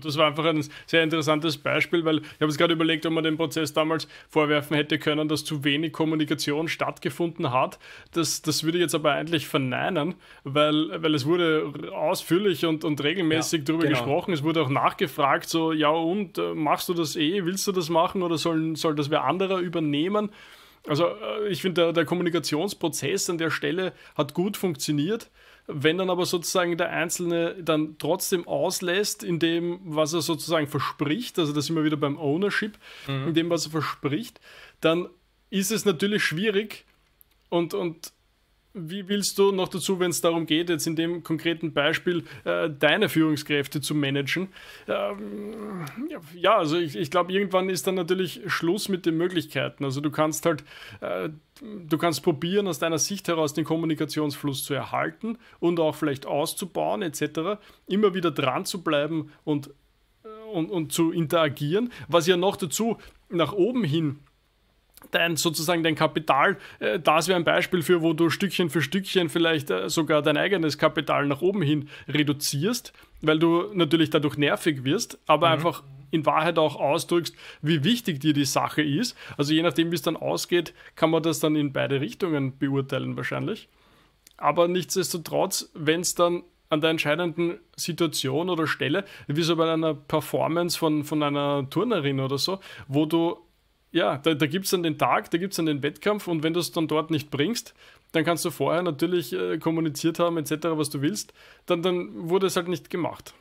das war einfach ein sehr interessantes Beispiel, weil ich habe jetzt gerade überlegt, ob man den Prozess damals vorwerfen hätte können, dass zu wenig Kommunikation stattgefunden hat. Das, das würde ich jetzt aber eigentlich verneinen, weil, weil es wurde ausführlich und, und regelmäßig ja, darüber genau. gesprochen. Es wurde auch nachgefragt, so, ja und, äh, machst du das eh, willst du das machen oder soll, soll das wer anderer übernehmen? Also äh, ich finde, der, der, Kommunikationsprozess an der Stelle hat gut funktioniert. Wenn dann aber sozusagen der Einzelne dann trotzdem auslässt in dem, was er sozusagen verspricht, also das immer wieder beim Ownership, mhm. in dem, was er verspricht, dann ist es natürlich schwierig und, und wie willst du noch dazu, wenn es darum geht, jetzt in dem konkreten Beispiel äh, deine Führungskräfte zu managen? Ähm, ja, also ich, ich glaube, irgendwann ist dann natürlich Schluss mit den Möglichkeiten. Also du kannst halt, äh, du kannst probieren, aus deiner Sicht heraus den Kommunikationsfluss zu erhalten und auch vielleicht auszubauen etc. Immer wieder dran zu bleiben und, äh, und, und zu interagieren. Was ja noch dazu nach oben hin dein sozusagen dein Kapital, äh, das wäre ein Beispiel für, wo du Stückchen für Stückchen vielleicht äh, sogar dein eigenes Kapital nach oben hin reduzierst, weil du natürlich dadurch nervig wirst, aber mhm. einfach in Wahrheit auch ausdrückst, wie wichtig dir die Sache ist. Also je nachdem, wie es dann ausgeht, kann man das dann in beide Richtungen beurteilen wahrscheinlich. Aber nichtsdestotrotz, wenn es dann an der entscheidenden Situation oder Stelle, wie so bei einer Performance von, von einer Turnerin oder so, wo du ja, da, da gibt es dann den Tag, da gibt es dann den Wettkampf und wenn du es dann dort nicht bringst, dann kannst du vorher natürlich äh, kommuniziert haben etc., was du willst, dann, dann wurde es halt nicht gemacht.